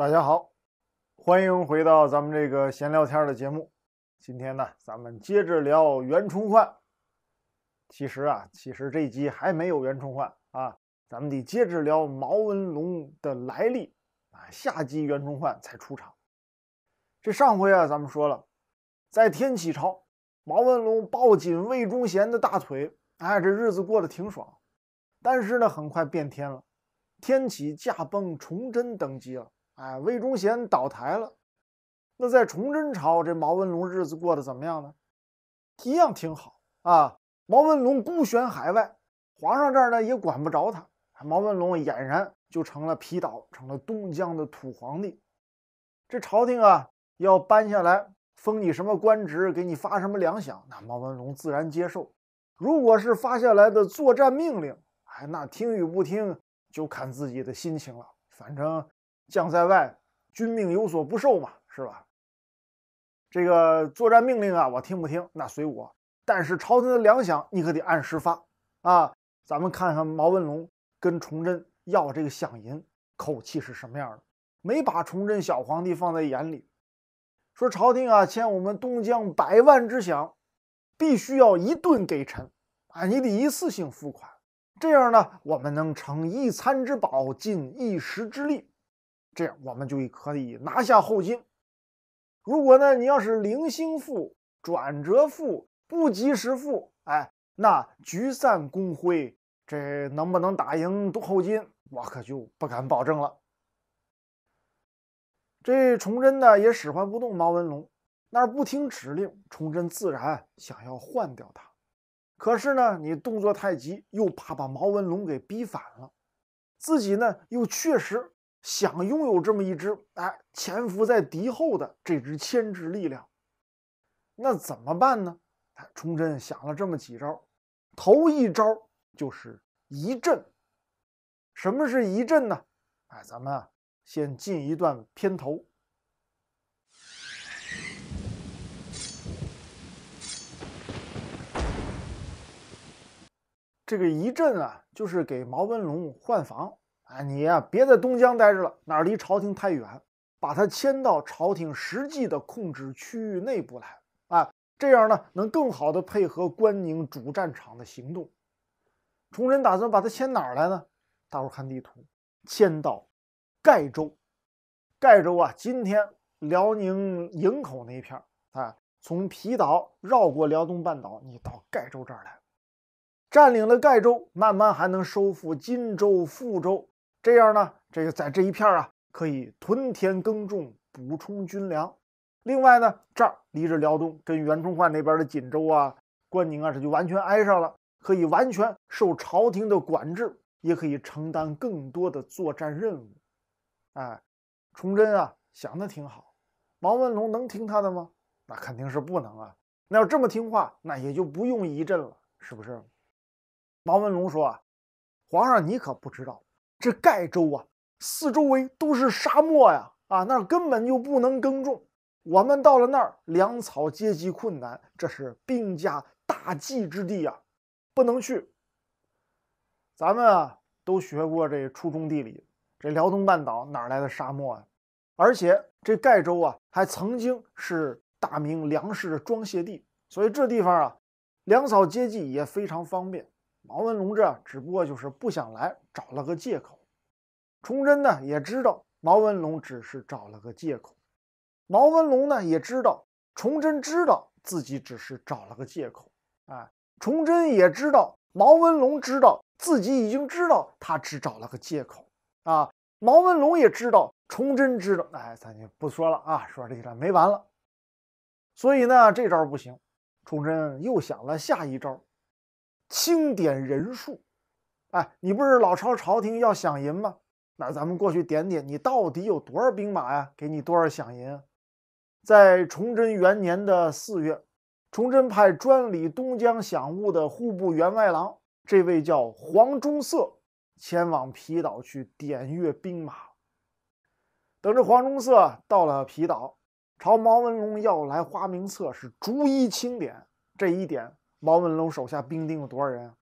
大家好，欢迎回到咱们这个闲聊天的节目。今天呢，咱们接着聊袁崇焕。其实啊，其实这集还没有袁崇焕啊，咱们得接着聊毛文龙的来历啊。下集袁崇焕才出场。这上回啊，咱们说了，在天启朝，毛文龙抱紧魏忠贤的大腿，哎，这日子过得挺爽。但是呢，很快变天了，天启驾崩，崇祯登基了。哎，魏忠贤倒台了，那在崇祯朝，这毛文龙日子过得怎么样呢？一样挺好啊。毛文龙孤悬海外，皇上这儿呢也管不着他，毛文龙俨然就成了皮岛，成了东江的土皇帝。这朝廷啊，要搬下来封你什么官职，给你发什么粮饷，那毛文龙自然接受。如果是发下来的作战命令，哎，那听与不听就看自己的心情了，反正。将在外，军命有所不受嘛，是吧？这个作战命令啊，我听不听那随我，但是朝廷的粮饷你可得按时发啊！咱们看看毛文龙跟崇祯要这个饷银，口气是什么样的？没把崇祯小皇帝放在眼里，说朝廷啊欠我们东江百万之饷，必须要一顿给臣啊，你得一次性付款，这样呢，我们能成一餐之饱，尽一时之力。这样我们就可以拿下后金。如果呢，你要是零星付、转折付不及时付，哎，那聚散工会这能不能打赢后金，我可就不敢保证了。这崇祯呢也使唤不动毛文龙，那不听指令，崇祯自然想要换掉他。可是呢，你动作太急，又怕把毛文龙给逼反了，自己呢又确实。想拥有这么一支哎，潜伏在敌后的这支牵制力量，那怎么办呢？哎，崇祯想了这么几招，头一招就是一阵。什么是一阵呢？哎，咱们先进一段片头。这个一阵啊，就是给毛文龙换防。啊，你呀，别在东江待着了，哪儿离朝廷太远，把他迁到朝廷实际的控制区域内部来。啊，这样呢，能更好的配合关宁主战场的行动。崇祯打算把他迁哪儿来呢？大伙看地图，迁到盖州。盖州啊，今天辽宁营口那片儿啊，从皮岛绕过辽东半岛，你到盖州这儿来，占领了盖州，慢慢还能收复荆州、富州。这样呢，这个在这一片儿啊，可以屯田耕种，补充军粮。另外呢，这儿离着辽东，跟袁崇焕那边的锦州啊、关宁啊，这就完全挨上了，可以完全受朝廷的管制，也可以承担更多的作战任务。哎，崇祯啊，想的挺好，毛文龙能听他的吗？那肯定是不能啊。那要这么听话，那也就不用移阵了，是不是？毛文龙说：“啊，皇上，你可不知道。”这盖州啊，四周围都是沙漠呀！啊，那儿根本就不能耕种。我们到了那儿，粮草接济困难，这是兵家大忌之地啊，不能去。咱们啊，都学过这初中地理，这辽东半岛哪来的沙漠啊？而且这盖州啊，还曾经是大明粮食的装卸地，所以这地方啊，粮草接济也非常方便。毛文龙这只不过就是不想来，找了个借口。崇祯呢也知道毛文龙只是找了个借口。毛文龙呢也知道崇祯知道自己只是找了个借口。哎，崇祯也知道毛文龙知道自己已经知道他只找了个借口。啊，毛文龙也知道崇祯知道。哎，咱就不说了啊，说这个没完了。所以呢，这招不行。崇祯又想了下一招。清点人数，哎，你不是老朝朝廷要饷银吗？那咱们过去点点，你到底有多少兵马呀？给你多少饷银？在崇祯元年的四月，崇祯派专理东江饷务的户部员外郎，这位叫黄忠色，前往皮岛去点阅兵马。等着黄忠色到了皮岛，朝毛文龙要来花名册，是逐一清点这一点。毛文龙手下兵丁有多少人啊？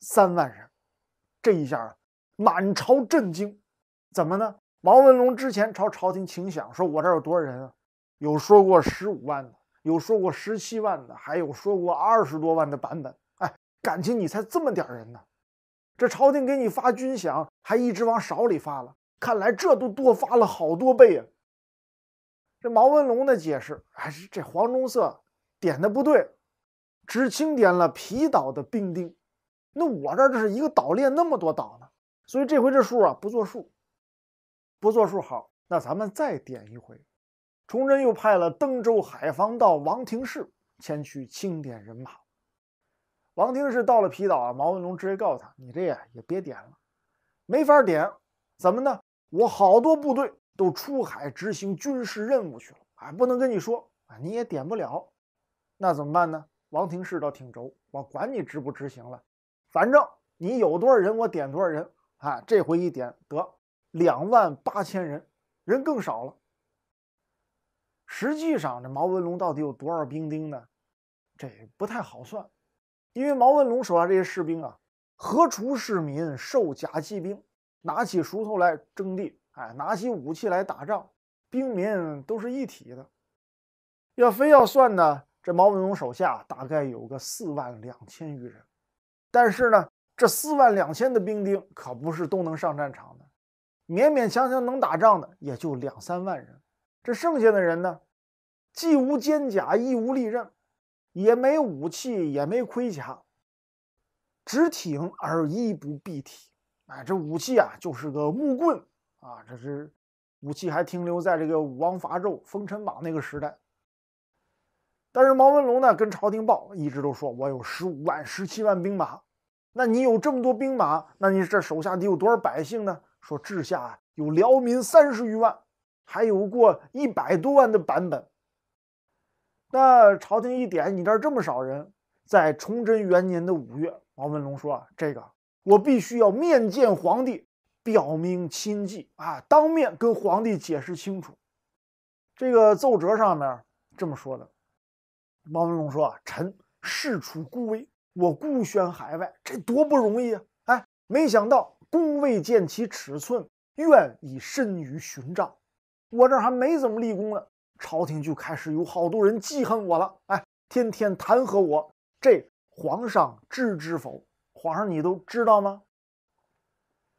三万人。这一下，满朝震惊。怎么呢？毛文龙之前朝朝廷请饷，说我这有多少人啊？有说过十五万的，有说过十七万的，还有说过二十多万的版本。哎，感情你才这么点人呢？这朝廷给你发军饷，还一直往少里发了。看来这都多发了好多倍啊。这毛文龙的解释，还、哎，这黄忠色点的不对。只清点了皮岛的兵丁，那我这儿这是一个岛链，那么多岛呢，所以这回这数啊不作数，不作数好，那咱们再点一回。崇祯又派了登州海防道王廷世前去清点人马。王廷世到了皮岛啊，毛文龙直接告诉他：“你这呀也别点了，没法点，怎么呢？我好多部队都出海执行军事任务去了，哎，不能跟你说啊，你也点不了，那怎么办呢？”王廷氏倒挺轴，我管你执不执行了，反正你有多少人，我点多少人啊！这回一点得两万八千人，人更少了。实际上，这毛文龙到底有多少兵丁呢？这不太好算，因为毛文龙手下这些士兵啊，何锄市民，受甲骑兵，拿起锄头来征地，哎，拿起武器来打仗，兵民都是一体的。要非要算呢？这毛文龙手下大概有个四万两千余人，但是呢，这四万两千的兵丁可不是都能上战场的，勉勉强强能打仗的也就两三万人。这剩下的人呢，既无坚甲，亦无利刃，也没武器，也没盔甲，只挺而衣不蔽体。哎，这武器啊，就是个木棍啊，这是武器还停留在这个武王伐纣、封神榜那个时代。但是毛文龙呢，跟朝廷报一直都说我有十五万、十七万兵马。那你有这么多兵马，那你这手下得有多少百姓呢？说治下有辽民三十余万，还有过一百多万的版本。那朝廷一点，你这这么少人。在崇祯元年的五月，毛文龙说：“这个我必须要面见皇帝，表明亲迹啊，当面跟皇帝解释清楚。”这个奏折上面这么说的。毛文龙说：“啊，臣事处孤微，我孤悬海外，这多不容易啊！哎，没想到公未见其尺寸，愿已身于寻杖。我这还没怎么立功呢，朝廷就开始有好多人记恨我了。哎，天天弹劾我，这皇上知之否？皇上，你都知道吗？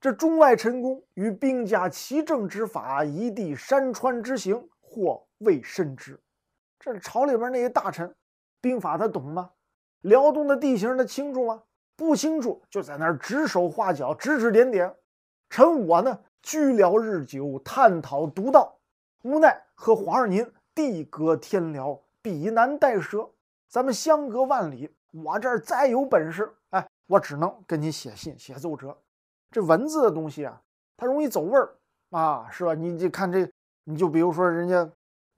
这中外臣工与兵家齐政之法，一地山川之行，或未深知。”这朝里边那些大臣，兵法他懂吗？辽东的地形他清楚吗？不清楚，就在那儿指手画脚，指指点点。臣我呢，居辽日久，探讨独到，无奈和皇上您地隔天辽，彼难带奢，咱们相隔万里。我这儿再有本事，哎，我只能跟你写信、写奏折。这文字的东西啊，它容易走味儿啊，是吧？你你看这，你就比如说人家。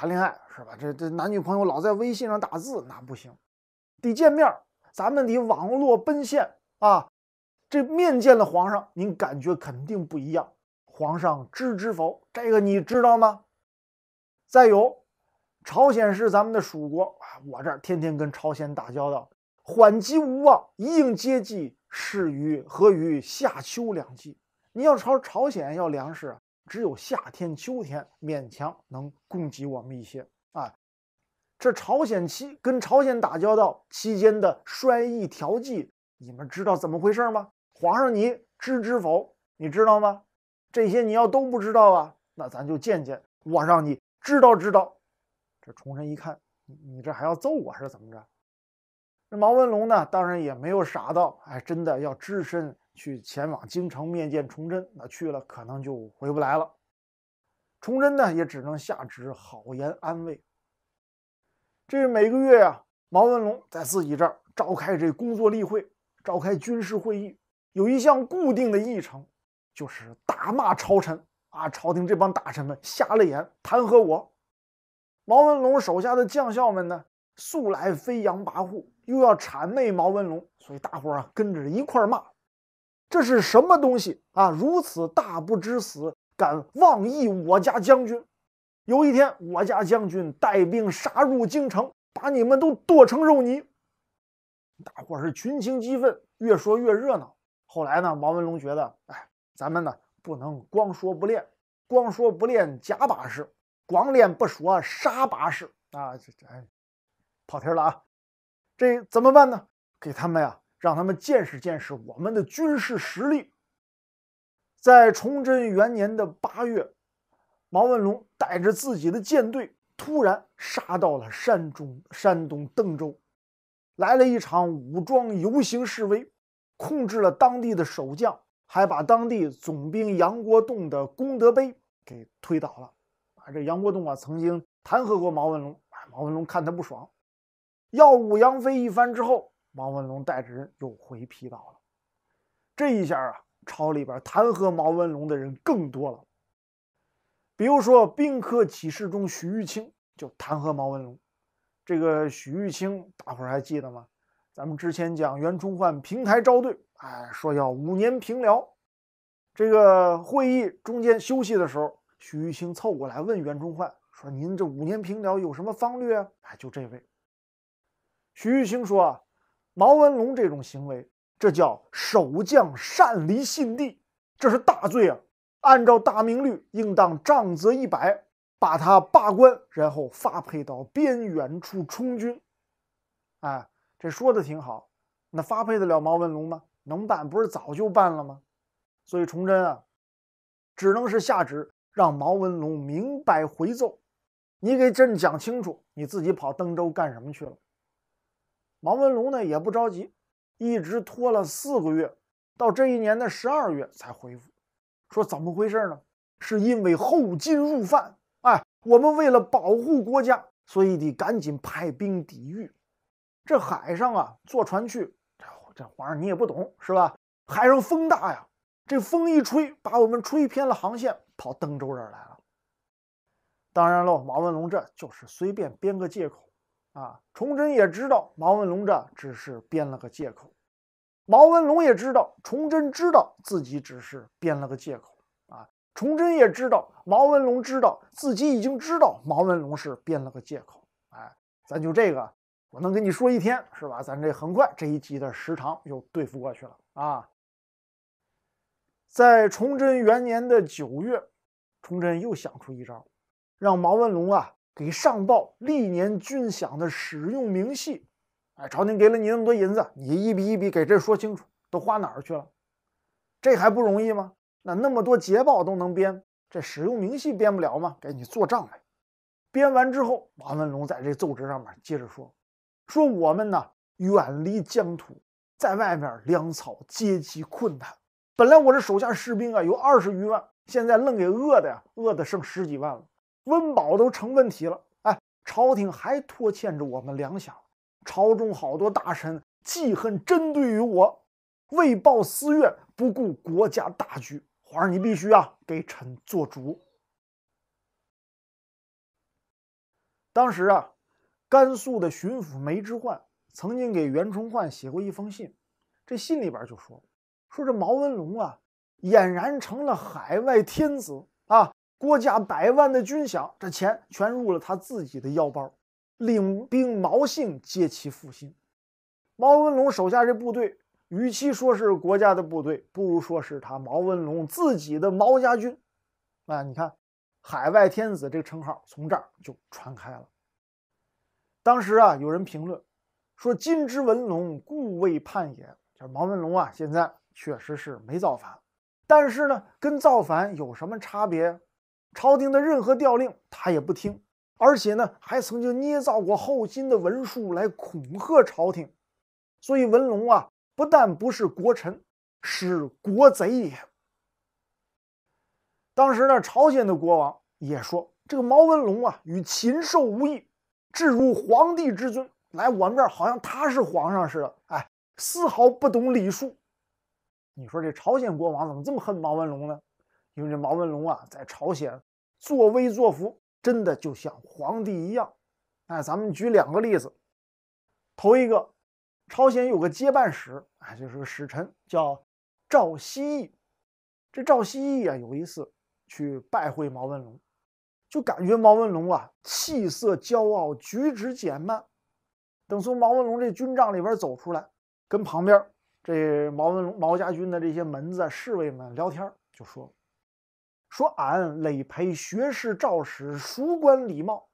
谈恋爱是吧？这这男女朋友老在微信上打字，那不行，得见面咱们得网络奔现啊！这面见了皇上，您感觉肯定不一样。皇上知之否？这个你知道吗？再有，朝鲜是咱们的属国啊，我这儿天天跟朝鲜打交道。缓急无望，一应接济，适于何于夏秋两季？你要朝朝鲜要粮食。只有夏天、秋天勉强能供给我们一些啊。这朝鲜期跟朝鲜打交道期间的衰疫调剂，你们知道怎么回事吗？皇上，你知知否？你知道吗？这些你要都不知道啊，那咱就见见，我让你知道知道。这崇祯一看，你这还要揍我还是怎么着？那毛文龙呢？当然也没有傻到，哎，真的要只身。去前往京城面见崇祯，那去了可能就回不来了。崇祯呢也只能下旨好言安慰。这每个月呀，毛文龙在自己这儿召开这工作例会，召开军事会议，有一项固定的议程，就是大骂朝臣啊！朝廷这帮大臣们瞎了眼，弹劾我。毛文龙手下的将校们呢，素来飞扬跋扈，又要谄媚毛文龙，所以大伙儿啊跟着一块骂。这是什么东西啊！如此大不知死，敢妄议我家将军。有一天，我家将军带兵杀入京城，把你们都剁成肉泥。大伙是群情激愤，越说越热闹。后来呢，王文龙觉得，哎，咱们呢不能光说不练，光说不练假把式；光练不说杀把式啊！这这，跑题了啊！这怎么办呢？给他们呀。让他们见识见识我们的军事实力。在崇祯元年的八月，毛文龙带着自己的舰队突然杀到了山中山东邓州，来了一场武装游行示威，控制了当地的守将，还把当地总兵杨国栋的功德碑给推倒了。把这杨国栋啊，曾经弹劾过毛文龙，毛文龙看他不爽，耀武扬威一番之后。毛文龙带着人又回皮岛了，这一下啊，朝里边弹劾毛文龙的人更多了。比如说《宾客起事》中，许玉清就弹劾毛文龙。这个许玉清，大伙儿还记得吗？咱们之前讲袁崇焕平台招对，哎，说要五年平辽。这个会议中间休息的时候，许玉清凑过来问袁崇焕说：“您这五年平辽有什么方略？”哎，就这位，许玉清说啊。毛文龙这种行为，这叫守将擅离信地，这是大罪啊！按照大明律，应当杖责一百，把他罢官，然后发配到边远处充军。哎，这说的挺好，那发配得了毛文龙吗？能办，不是早就办了吗？所以，崇祯啊，只能是下旨让毛文龙明白回奏，你给朕讲清楚，你自己跑登州干什么去了？毛文龙呢也不着急，一直拖了四个月，到这一年的十二月才回复，说怎么回事呢？是因为后金入犯，哎，我们为了保护国家，所以得赶紧派兵抵御。这海上啊，坐船去，这这皇上你也不懂是吧？海上风大呀，这风一吹，把我们吹偏了航线，跑登州这儿来了。当然喽，毛文龙这就是随便编个借口。啊，崇祯也知道毛文龙这只是编了个借口，毛文龙也知道崇祯知道自己只是编了个借口。啊，崇祯也知道毛文龙知道自己已经知道毛文龙是编了个借口。哎，咱就这个，我能跟你说一天是吧？咱这很快这一集的时长又对付过去了啊。在崇祯元年的九月，崇祯又想出一招，让毛文龙啊。给上报历年军饷的使用明细，哎，朝廷给了你那么多银子，你一笔一笔给朕说清楚，都花哪儿去了？这还不容易吗？那那么多捷报都能编，这使用明细编不了吗？给你做账来。编完之后，王文龙在这奏折上面接着说，说我们呢远离疆土，在外面粮草接济困难，本来我这手下士兵啊，有二十余万，现在愣给饿的呀，饿的剩十几万了。温饱都成问题了，哎，朝廷还拖欠着我们粮饷，朝中好多大臣记恨，针对于我，为报私怨，不顾国家大局。皇上，你必须啊，给臣做主。当时啊，甘肃的巡抚梅之焕曾经给袁崇焕写过一封信，这信里边就说，说这毛文龙啊，俨然成了海外天子啊。郭家百万的军饷，这钱全入了他自己的腰包。领兵毛姓皆其父兴。毛文龙手下这部队，与其说是国家的部队，不如说是他毛文龙自己的毛家军。啊，你看“海外天子”这个称号从这儿就传开了。当时啊，有人评论说：“金之文龙故未叛也。”就是毛文龙啊，现在确实是没造反，但是呢，跟造反有什么差别？朝廷的任何调令，他也不听，而且呢，还曾经捏造过后金的文书来恐吓朝廷。所以文龙啊，不但不是国臣，是国贼也。当时呢，朝鲜的国王也说：“这个毛文龙啊，与禽兽无异，至如皇帝之尊，来我们这儿好像他是皇上似的，哎，丝毫不懂礼数。”你说这朝鲜国王怎么这么恨毛文龙呢？因为这毛文龙啊，在朝鲜作威作福，真的就像皇帝一样。哎，咱们举两个例子。头一个，朝鲜有个接办使，哎，就是个使臣，叫赵熙义。这赵熙义啊，有一次去拜会毛文龙，就感觉毛文龙啊，气色骄傲，举止简慢。等从毛文龙这军帐里边走出来，跟旁边这毛文龙、毛家军的这些门子、侍卫们聊天，就说。说俺累培学士、赵使、熟官礼貌，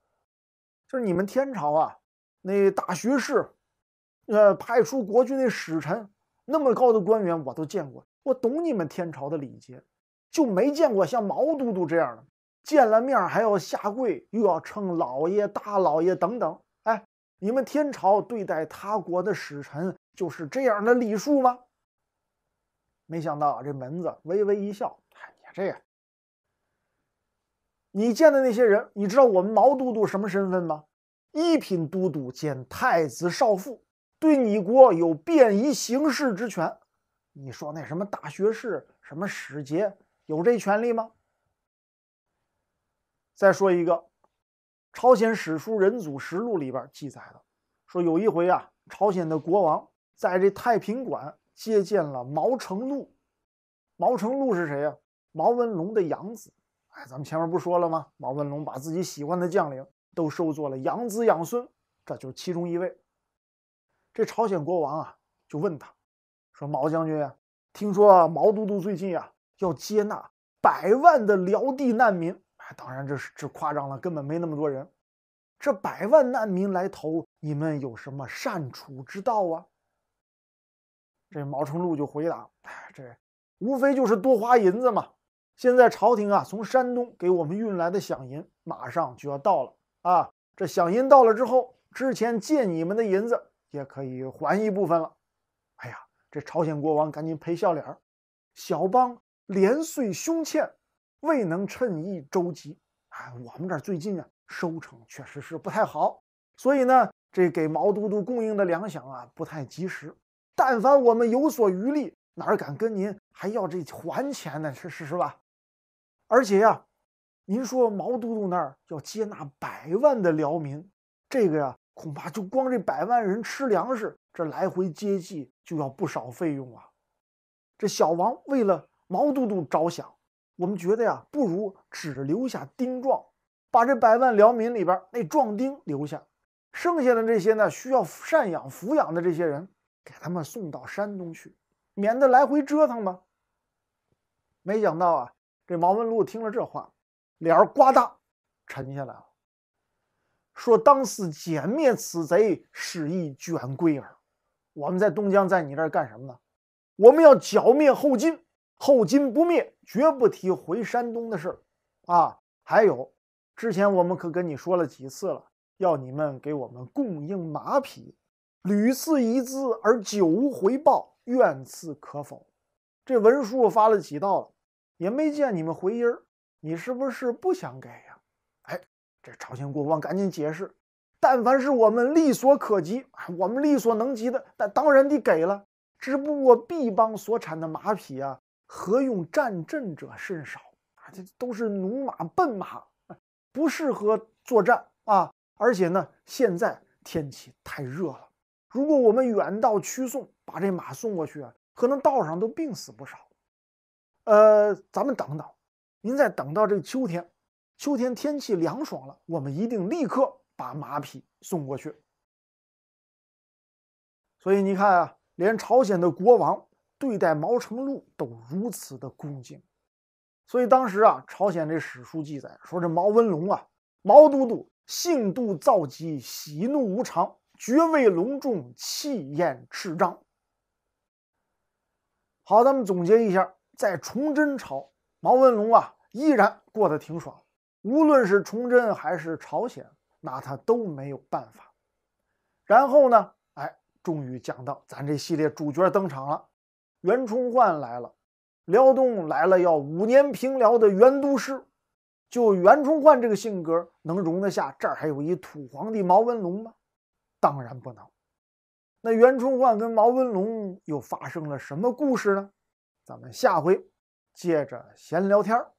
就是你们天朝啊，那大学士、呃派出国君的使臣，那么高的官员我都见过，我懂你们天朝的礼节，就没见过像毛都督这样的，见了面还要下跪，又要称老爷、大老爷等等。哎，你们天朝对待他国的使臣就是这样的礼数吗？没想到这门子微微一笑，哎你这样。你见的那些人，你知道我们毛都督什么身份吗？一品都督兼太子少傅，对你国有便宜行事之权。你说那什么大学士、什么使节，有这权利吗？再说一个，朝鲜史书《人祖实录》里边记载的，说有一回啊，朝鲜的国王在这太平馆接见了毛成禄。毛成禄是谁呀？毛文龙的养子。哎，咱们前面不说了吗？毛文龙把自己喜欢的将领都收做了养子养孙，这就是其中一位。这朝鲜国王啊，就问他，说：“毛将军，听说毛都督最近啊要接纳百万的辽地难民，哎，当然这是这夸张了，根本没那么多人。这百万难民来投，你们有什么善处之道啊？”这毛成禄就回答：“哎，这无非就是多花银子嘛。”现在朝廷啊，从山东给我们运来的饷银马上就要到了啊！这饷银到了之后，之前借你们的银子也可以还一部分了。哎呀，这朝鲜国王赶紧赔笑脸儿。小邦连岁凶欠，未能趁意周济。哎，我们这最近啊，收成确实是不太好，所以呢，这给毛都督供应的粮饷啊，不太及时。但凡我们有所余力，哪敢跟您还要这还钱呢？是是是吧？而且呀，您说毛都督那儿要接纳百万的辽民，这个呀，恐怕就光这百万人吃粮食，这来回接济就要不少费用啊。这小王为了毛都督着想，我们觉得呀，不如只留下丁壮，把这百万辽民里边那壮丁留下，剩下的这些呢，需要赡养抚养的这些人，给他们送到山东去，免得来回折腾吧。没想到啊。这毛文禄听了这话，脸儿呱嗒沉下来了，说：“当是歼灭此贼，使一卷归耳。我们在东江，在你这儿干什么呢？我们要剿灭后金，后金不灭，绝不提回山东的事儿。啊，还有，之前我们可跟你说了几次了，要你们给我们供应马匹，屡次遗资而久无回报，愿赐可否？这文书发了几道了。”也没见你们回音儿，你是不是不想给呀？哎，这朝鲜国王赶紧解释：但凡是我们力所可及、我们力所能及的，那当然得给了。只不过毕邦所产的马匹啊，何用战阵者甚少啊，这都是驽马、笨马，不适合作战啊。而且呢，现在天气太热了，如果我们远道驱送，把这马送过去啊，可能道上都病死不少。呃，咱们等等，您再等到这个秋天，秋天天气凉爽了，我们一定立刻把马匹送过去。所以你看啊，连朝鲜的国王对待毛成禄都如此的恭敬，所以当时啊，朝鲜这史书记载说这毛文龙啊，毛都督性妒躁急，喜怒无常，爵位隆重，气焰炽张。好，咱们总结一下。在崇祯朝，毛文龙啊，依然过得挺爽。无论是崇祯还是朝鲜，拿他都没有办法。然后呢，哎，终于讲到咱这系列主角登场了，袁崇焕来了，辽东来了，要五年平辽的袁督师。就袁崇焕这个性格，能容得下这儿还有一土皇帝毛文龙吗？当然不能。那袁崇焕跟毛文龙又发生了什么故事呢？咱们下回接着闲聊天儿。